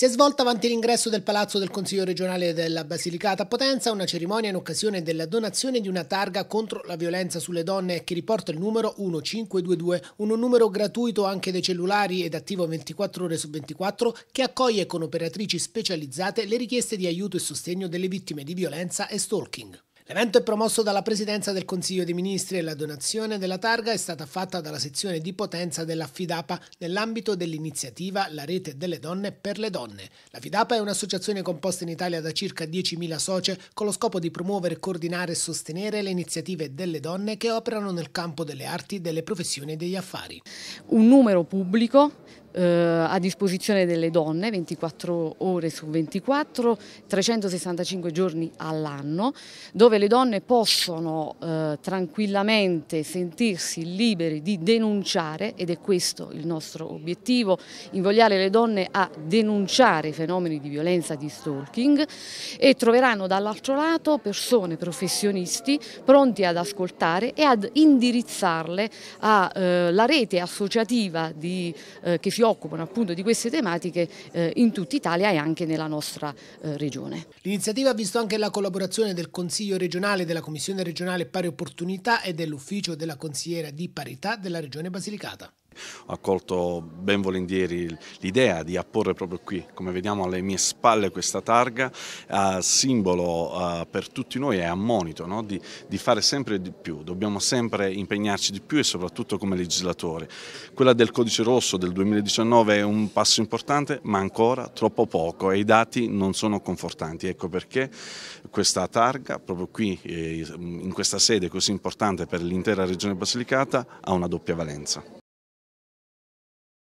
Si è svolta avanti l'ingresso del Palazzo del Consiglio regionale della Basilicata a Potenza una cerimonia in occasione della donazione di una targa contro la violenza sulle donne che riporta il numero 1522, un numero gratuito anche dei cellulari ed attivo 24 ore su 24 che accoglie con operatrici specializzate le richieste di aiuto e sostegno delle vittime di violenza e stalking. L'evento è promosso dalla Presidenza del Consiglio dei Ministri e la donazione della targa è stata fatta dalla sezione di potenza della FIDAPA nell'ambito dell'iniziativa La rete delle donne per le donne. La FIDAPA è un'associazione composta in Italia da circa 10.000 soci con lo scopo di promuovere, coordinare e sostenere le iniziative delle donne che operano nel campo delle arti, delle professioni e degli affari. Un numero pubblico eh, a disposizione delle donne 24 ore su 24, 365 giorni all'anno, dove le donne possono eh, tranquillamente sentirsi libere di denunciare, ed è questo il nostro obiettivo, invogliare le donne a denunciare i fenomeni di violenza di stalking e troveranno dall'altro lato persone, professionisti pronti ad ascoltare e ad indirizzarle alla eh, rete associativa di, eh, che si si occupano appunto di queste tematiche eh, in tutta Italia e anche nella nostra eh, regione. L'iniziativa ha visto anche la collaborazione del Consiglio regionale, della Commissione regionale pari opportunità e dell'Ufficio della consigliera di parità della Regione Basilicata. Ho accolto ben volentieri l'idea di apporre proprio qui, come vediamo alle mie spalle questa targa, eh, simbolo eh, per tutti noi e ammonito no? di, di, fare sempre di più, dobbiamo sempre impegnarci di più e soprattutto come legislatori. Quella del codice rosso del 2019 è un passo importante ma ancora troppo poco e i dati non sono confortanti, ecco perché questa targa proprio qui eh, in questa sede così importante per l'intera regione Basilicata ha una doppia valenza.